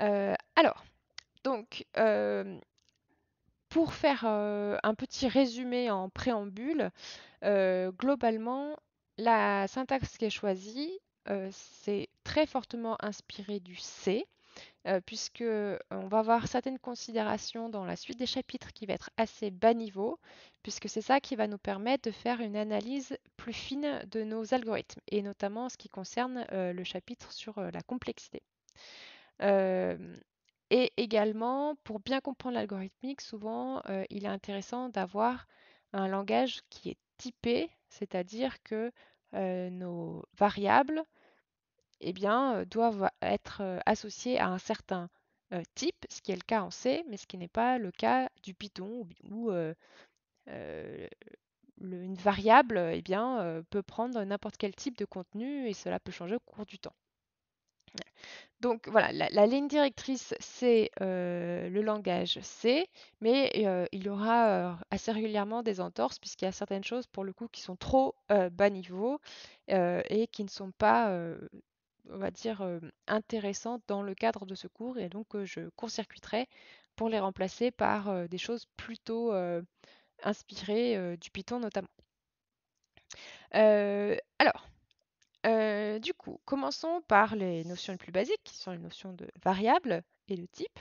Euh, alors, donc, euh, pour faire euh, un petit résumé en préambule, globalement, la syntaxe qui est choisie, c'est très fortement inspiré du C, puisque on va avoir certaines considérations dans la suite des chapitres qui va être assez bas niveau, puisque c'est ça qui va nous permettre de faire une analyse plus fine de nos algorithmes, et notamment en ce qui concerne le chapitre sur la complexité et également, pour bien comprendre l'algorithmique, souvent, il est intéressant d'avoir un langage qui est typé, c'est-à-dire que nos variables eh bien, doivent être associées à un certain type, ce qui est le cas en C, mais ce qui n'est pas le cas du Python, où, une variable eh bien, peut prendre n'importe quel type de contenu et cela peut changer au cours du temps. Donc voilà, la, ligne directrice, c'est le langage C, mais il y aura assez régulièrement des entorses, puisqu'il y a certaines choses, pour le coup, qui sont trop bas niveau et qui ne sont pas, on va dire, intéressantes dans le cadre de ce cours, et donc je court-circuiterai pour les remplacer par des choses plutôt inspirées du Python notamment. alors, du coup, commençons par les notions les plus basiques, qui sont les notions de variable et de type.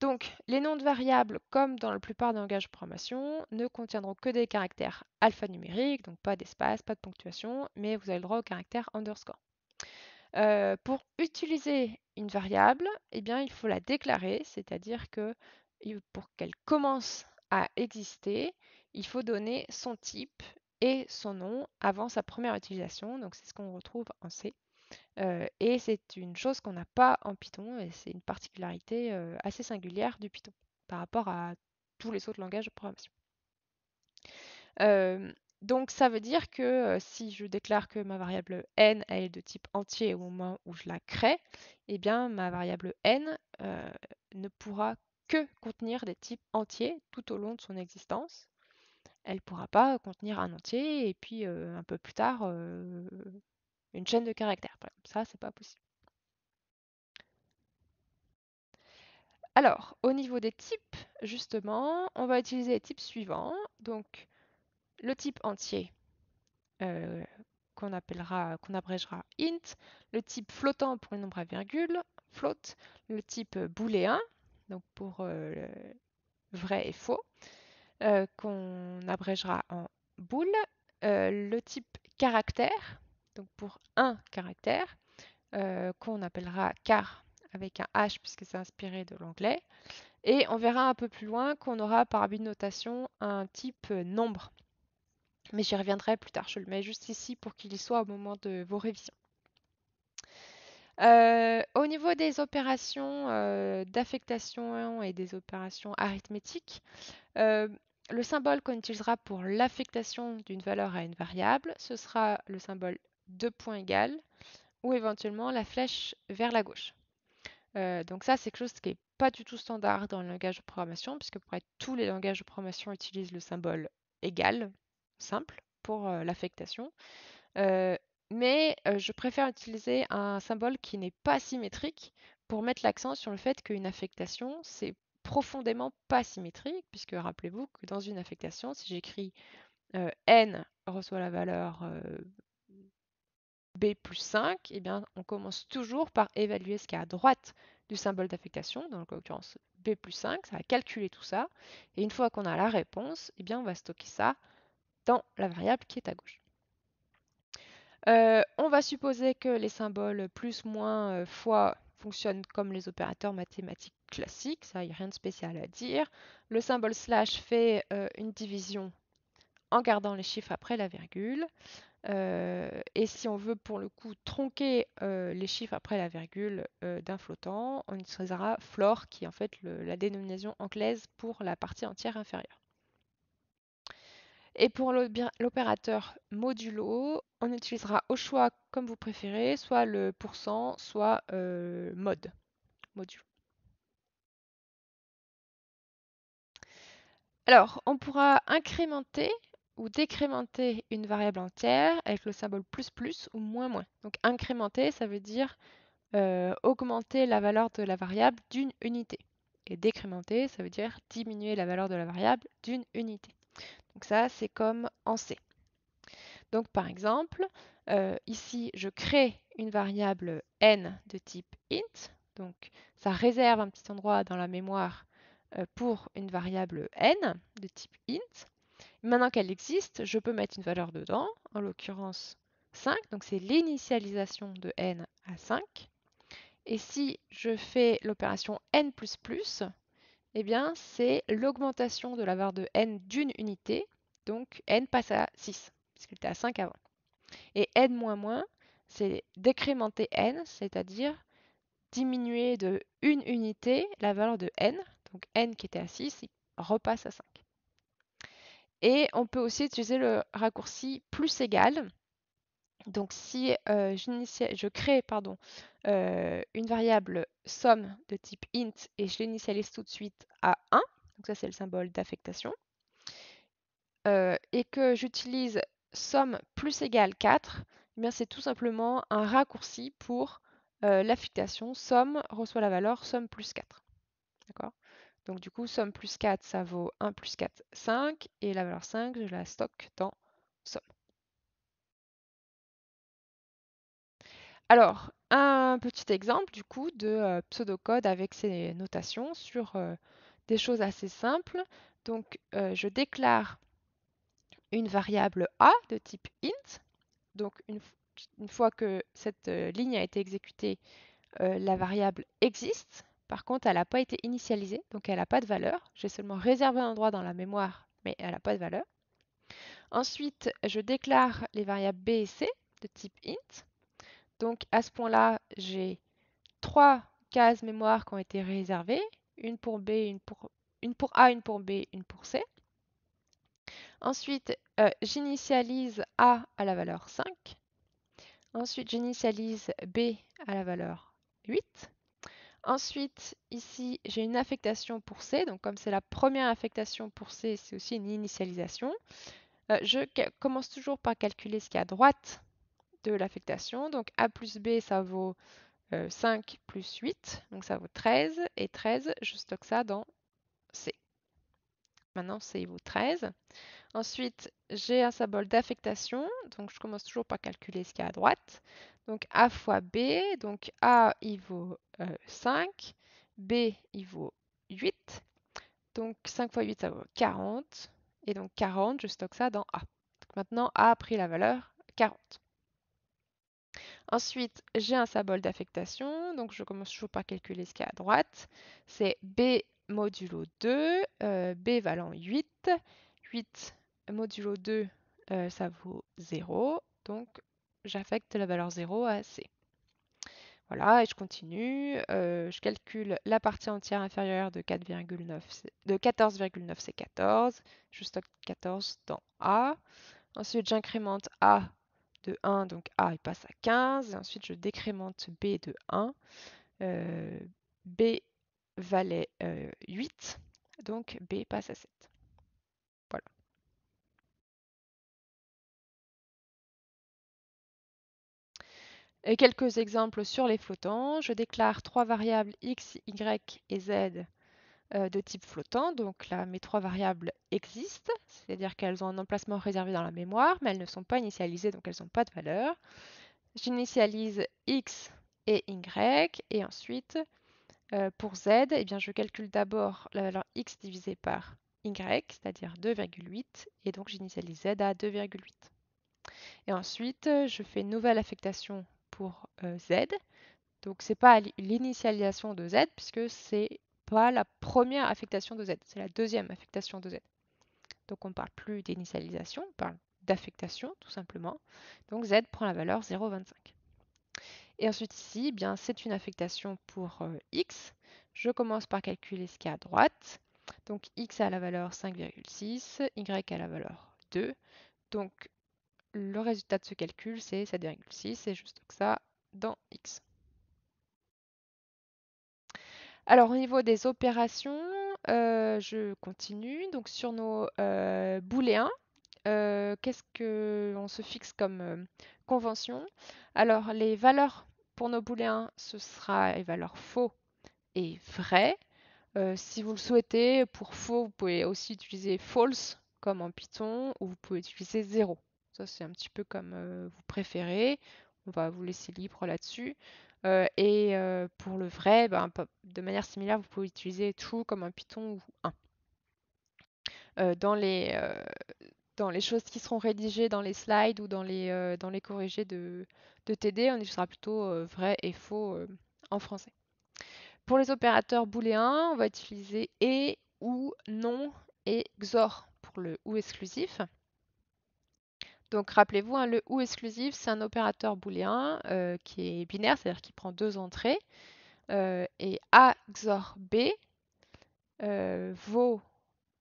Donc, les noms de variables, comme dans la plupart des langages de programmation, ne contiendront que des caractères alphanumériques, donc pas d'espace, pas de ponctuation, mais vous avez le droit au caractère underscore. pour utiliser une variable, eh bien, il faut la déclarer, c'est-à-dire que pour qu'elle commence à exister, il faut donner son type et son nom avant sa première utilisation. Donc c'est ce qu'on retrouve en C. Euh, et c'est une chose qu'on n'a pas en Python et c'est une particularité euh, assez singulière du Python par rapport à tous les autres langages de programmation. Euh, donc ça veut dire que si je déclare que ma variable n elle est de type entier au moment où je la crée, eh bien ma variable n ne pourra que contenir des types entiers tout au long de son existence elle pourra pas contenir un entier et puis un peu plus tard une chaîne de caractères. Ça, c'est pas possible. Alors, au niveau des types, justement, on va utiliser les types suivants. Donc, le type entier qu'on appellera, qu'on abrégera int, le type flottant pour le nombre à virgule, float, le type booléen, donc pour vrai et faux, euh, qu'on abrégera en boule, euh, le type caractère, donc pour un caractère, euh, qu'on appellera car avec un H puisque c'est inspiré de l'anglais. Et on verra un peu plus loin qu'on aura par habit de notation un type nombre. Mais j'y reviendrai plus tard, je le mets juste ici pour qu'il y soit au moment de vos révisions. Euh, au niveau des opérations euh, d'affectation et des opérations arithmétiques, euh, le symbole qu'on utilisera pour l'affectation d'une valeur à une variable, ce sera le symbole de points égal ou éventuellement la flèche vers la gauche. donc ça, c'est quelque chose qui n'est pas du tout standard dans le langage de programmation, puisque pour être, tous les langages de programmation utilisent le symbole égal, simple, pour l'affectation mais je préfère utiliser un symbole qui n'est pas symétrique pour mettre l'accent sur le fait qu'une affectation, c'est profondément pas symétrique, puisque rappelez-vous que dans une affectation, si j'écris n reçoit la valeur b plus 5, eh bien, on commence toujours par évaluer ce qu'il y a à droite du symbole d'affectation, dans l'occurrence b plus 5, ça va calculer tout ça, et une fois qu'on a la réponse, eh bien, on va stocker ça dans la variable qui est à gauche. Euh, on va supposer que les symboles plus, moins, euh, fois fonctionnent comme les opérateurs mathématiques classiques, ça, il n'y a rien de spécial à dire. Le symbole slash fait euh, une division en gardant les chiffres après la virgule. et si on veut pour le coup tronquer les chiffres après la virgule d'un flottant, on utilisera floor qui est en fait la dénomination anglaise pour la partie entière inférieure. Et pour l'opérateur modulo, on utilisera au choix comme vous préférez, soit le pourcent, soit mode, modulo. Alors, on pourra incrémenter ou décrémenter une variable entière avec le symbole plus plus ou moins moins. Donc incrémenter, ça veut dire augmenter la valeur de la variable d'une unité. Et décrémenter, ça veut dire diminuer la valeur de la variable d'une unité. Donc ça, c'est comme en C. Donc par exemple, euh, ici, je crée une variable n de type int. Donc ça réserve un petit endroit dans la mémoire euh, pour une variable n de type int. Maintenant qu'elle existe, je peux mettre une valeur dedans, en l'occurrence 5. Donc c'est l'initialisation de n à 5. Et si je fais l'opération n++, eh bien, c'est l'augmentation de la valeur de n d'une unité. Donc n passe à 6, puisqu'il était à 5 avant. Et n moins moins, c'est décrémenter n, c'est-à-dire diminuer de une unité la valeur de n. Donc n qui était à 6, il repasse à 5. Et on peut aussi utiliser le raccourci plus égal, donc si euh, je crée pardon, euh, une variable somme de type int et je l'initialise tout de suite à 1, donc ça c'est le symbole d'affectation, euh, et que j'utilise somme plus égale 4, eh bien c'est tout simplement un raccourci pour l'affectation somme reçoit la valeur somme plus 4. D'accord Donc du coup somme plus 4 ça vaut 1 plus 4 5 et la valeur 5 je la stocke dans somme. Alors, un petit exemple du coup de euh, pseudocode avec ces notations sur euh, des choses assez simples. Donc, euh, je déclare une variable a de type int. Donc, une, une fois que cette ligne a été exécutée, la variable existe. Par contre, elle n'a pas été initialisée, donc elle n'a pas de valeur. J'ai seulement réservé un endroit dans la mémoire, mais elle n'a pas de valeur. Ensuite, je déclare les variables b et c de type int. Donc à ce point-là, j'ai trois cases mémoire qui ont été réservées, une pour B, pour, A, une pour B, une pour C. Ensuite, euh, j'initialise A à la valeur 5. Ensuite, j'initialise B à la valeur 8. Ensuite, ici, j'ai une affectation pour C. Donc, comme c'est la première affectation pour C, c'est aussi une initialisation. Euh, je commence toujours par calculer ce qu'il y a à droite de l'affectation. Donc A plus B, ça vaut 5 euh, plus 8, donc ça vaut 13. Et 13, je stocke ça dans C. Maintenant, C vaut 13. Ensuite, j'ai un symbole d'affectation, donc je commence toujours par calculer ce qu'il y a à droite. Donc A fois B, donc A, il vaut 5, euh, B, il vaut 8. Donc 5 fois 8, ça vaut 40. Et donc 40, je stocke ça dans A. maintenant, A a pris la valeur 40. Ensuite, j'ai un symbole d'affectation, donc je commence toujours par calculer ce qu'il y a à droite. C'est B modulo 2, euh, B valant 8, 8 modulo 2, euh, ça vaut 0, donc j'affecte la valeur 0 à C. Voilà, et je continue, euh, je calcule la partie entière inférieure de 14,9, c'est 14, je stocke 14 dans A. Ensuite, j'incrémente A de 1, donc A il passe à 15, et ensuite je décrémente B de 1, euh, B valait 8, euh, donc B passe à 7. Voilà. Et quelques exemples sur les flottants. Je déclare trois variables x, y et z euh, de type flottant. Donc là, mes trois variables existent, c'est-à-dire qu'elles ont un emplacement réservé dans la mémoire, mais elles ne sont pas initialisées, donc elles n'ont pas de valeur. J'initialise x et y, et ensuite, euh, pour z, et eh bien, je calcule d'abord la valeur x divisé par y, c'est-à-dire 2,8, et donc j'initialise z à 2,8. Et ensuite, euh, je fais une nouvelle affectation pour z. Donc, ce n'est pas l'initialisation de z, puisque c'est la première affectation de Z, c'est la deuxième affectation de Z. Donc on ne parle plus d'initialisation, on parle d'affectation tout simplement. Donc Z prend la valeur 0,25. Et ensuite ici, eh bien c'est une affectation pour euh, x. Je commence par calculer ce qu'il y a à droite. Donc x a la valeur 5,6, y a la valeur 2. Donc le résultat de ce calcul, c'est 7,6, c'est juste que ça dans x. Alors au niveau des opérations, euh, je continue. Donc sur nos euh, booléens, euh, qu'est-ce qu'on se fixe comme convention Alors les valeurs pour nos booléens, ce sera les valeurs faux et vrai. si vous le souhaitez, pour faux, vous pouvez aussi utiliser false comme en Python ou vous pouvez utiliser 0. Ça c'est un petit peu comme vous préférez. On va vous laisser libre là-dessus et pour le vrai, ben, de manière similaire, vous pouvez utiliser true comme un Python ou un. dans, les, choses qui seront rédigées dans les slides ou dans les, corrigés de, de TD, on utilisera plutôt vrai et faux en français. Pour les opérateurs booléens, on va utiliser et ou non et XOR pour le ou exclusif. Donc rappelez-vous, hein, le ou exclusif, c'est un opérateur booléen euh, qui est binaire, c'est-à-dire qui prend deux entrées. Euh, et A XOR B euh, vaut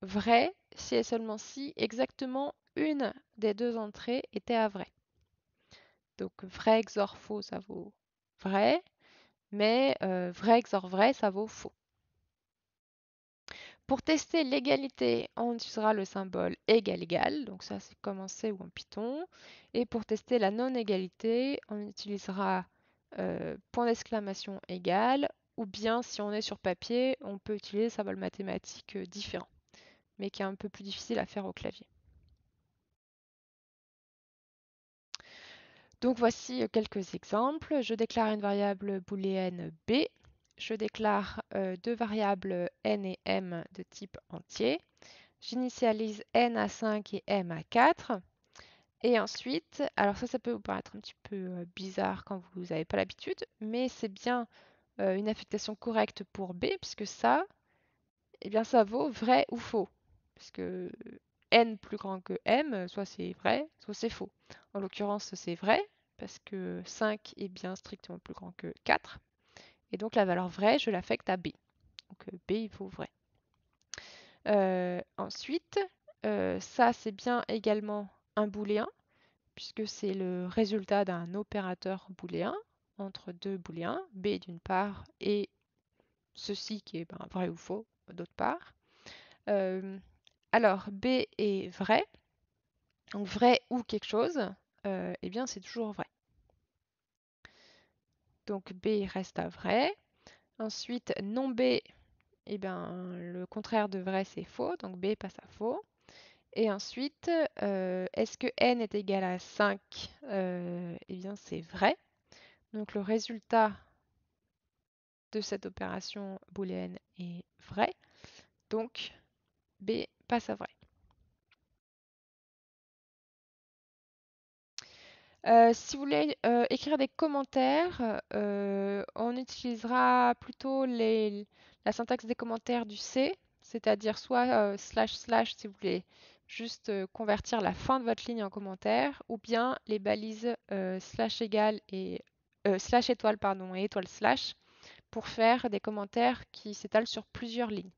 vrai si et seulement si exactement une des deux entrées était à vrai. Donc vrai XOR faux, ça vaut vrai, mais vrai XOR vrai, ça vaut faux. Pour tester l'égalité, on utilisera le symbole égal égal, donc ça c'est comme en C ou en Python. Et pour tester la non-égalité, on utilisera euh, point d'exclamation égal, ou bien si on est sur papier, on peut utiliser le symbole mathématique euh, différent, mais qui est un peu plus difficile à faire au clavier. Donc voici euh, quelques exemples. Je déclare une variable booléenne b je déclare euh, deux variables n et m de type entier. J'initialise n à 5 et m à 4. Et ensuite, alors ça, ça peut vous paraître un petit peu euh, bizarre quand vous n'avez pas l'habitude, mais c'est bien euh, une affectation correcte pour b, puisque ça, eh bien ça vaut vrai ou faux. Puisque n plus grand que m, soit c'est vrai, soit c'est faux. En l'occurrence, c'est vrai, parce que 5 est bien strictement plus grand que 4. Et donc la valeur vraie, je l'affecte à B. Donc euh, B, il vaut vrai. Euh, ensuite, euh, ça, c'est bien également un booléen, puisque c'est le résultat d'un opérateur booléen entre deux booléens, B d'une part et ceci qui est ben, vrai ou faux d'autre part. alors, B est vrai, donc vrai ou quelque chose, et eh bien c'est toujours vrai. Donc B reste à vrai. Ensuite, non B, et eh bien, le contraire de vrai, c'est faux. Donc B passe à faux. Et ensuite, euh, est-ce que n est égal à 5 euh, Eh bien, c'est vrai. Donc le résultat de cette opération booléenne est vrai. Donc B passe à vrai. Euh, si vous voulez euh, écrire des commentaires, euh, on utilisera plutôt la syntaxe des commentaires du C, c'est-à-dire soit slash slash si vous voulez juste convertir la fin de votre ligne en commentaire, ou bien les balises slash égal et slash étoile pardon et étoile slash pour faire des commentaires qui s'étalent sur plusieurs lignes.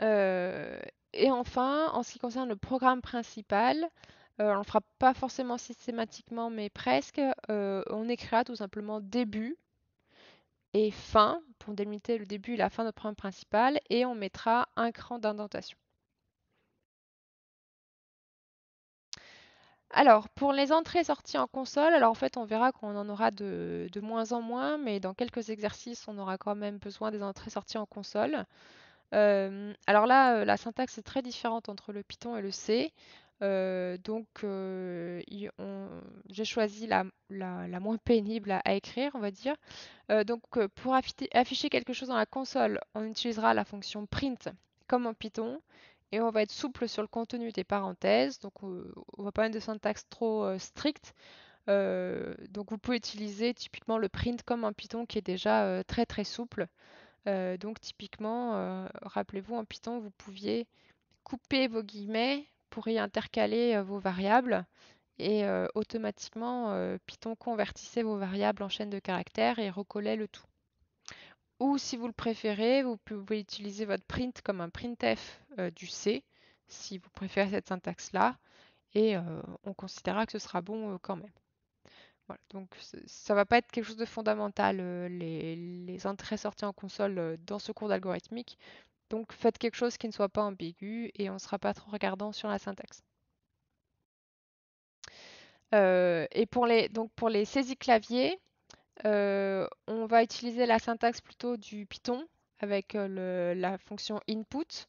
et enfin, en ce qui concerne le programme principal, euh, on le fera pas forcément systématiquement, mais presque. Euh, on écrira tout simplement début et fin pour délimiter le début et la fin de notre programme principal et on mettra un cran d'indentation. Alors, pour les entrées sorties en console, alors en fait, on verra qu'on en aura de, moins en moins, mais dans quelques exercices, on aura quand même besoin des entrées sorties en console. Euh, alors là, la syntaxe est très différente entre le Python et le C. Euh, donc, euh, j'ai choisi la, moins pénible à, écrire, on va dire. Euh, donc, pour afficher quelque chose dans la console, on utilisera la fonction print comme en Python. Et on va être souple sur le contenu des parenthèses. Donc, on va pas mettre de syntaxe trop stricte. donc, vous pouvez utiliser typiquement le print comme en Python qui est déjà très très souple. donc, typiquement, rappelez-vous, en Python, vous pouviez couper vos guillemets y intercaler vos variables et automatiquement Python convertissait vos variables en chaîne de caractères et recollait le tout. Ou si vous le préférez, vous pouvez utiliser votre print comme un printf du C, si vous préférez cette syntaxe-là, et on considérera que ce sera bon quand même. Voilà, donc ça ne va pas être quelque chose de fondamental, les, les entrées-sorties en console dans ce cours d'algorithmique, donc faites quelque chose qui ne soit pas ambigu et on ne sera pas trop regardant sur la syntaxe. Euh, et pour les, donc pour les saisies clavier, euh, on va utiliser la syntaxe plutôt du Python avec euh, la fonction input.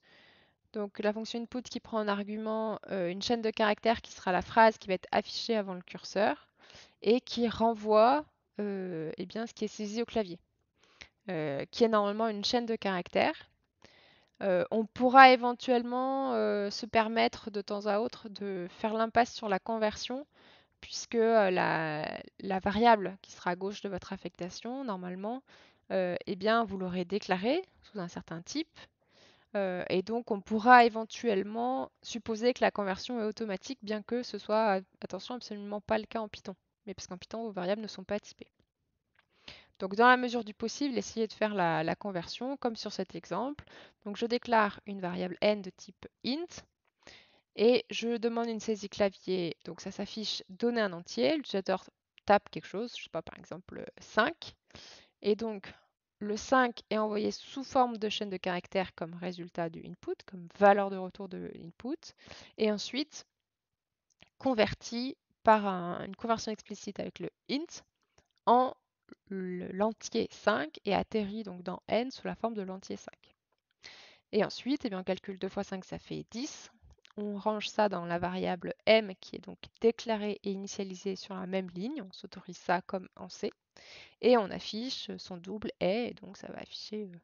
Donc la fonction input qui prend en argument une chaîne de caractères qui sera la phrase qui va être affichée avant le curseur et qui renvoie eh bien, ce qui est saisi au clavier, qui est normalement une chaîne de caractères on pourra éventuellement se permettre de temps à autre de faire l'impasse sur la conversion, puisque la, variable qui sera à gauche de votre affectation, normalement, eh bien, vous l'aurez déclarée sous un certain type. et donc, on pourra éventuellement supposer que la conversion est automatique, bien que ce soit, attention, absolument pas le cas en Python. Mais parce qu'en Python, vos variables ne sont pas typées. Donc, dans la mesure du possible, essayez de faire la, conversion comme sur cet exemple. Donc, je déclare une variable n de type int et je demande une saisie clavier. Donc, ça s'affiche donner un entier. L'utilisateur tape quelque chose, je ne sais pas, par exemple 5. Et donc, le 5 est envoyé sous forme de chaîne de caractères comme résultat du input, comme valeur de retour de l'input. et ensuite converti par une conversion explicite avec le int en l'entier 5 et atterrit donc dans n sous la forme de l'entier 5. Et ensuite, eh bien, on calcule 2 fois 5, ça fait 10. On range ça dans la variable m qui est donc déclarée et initialisée sur la même ligne. On s'autorise ça comme en C. Et on affiche son double est, et donc ça va afficher euh,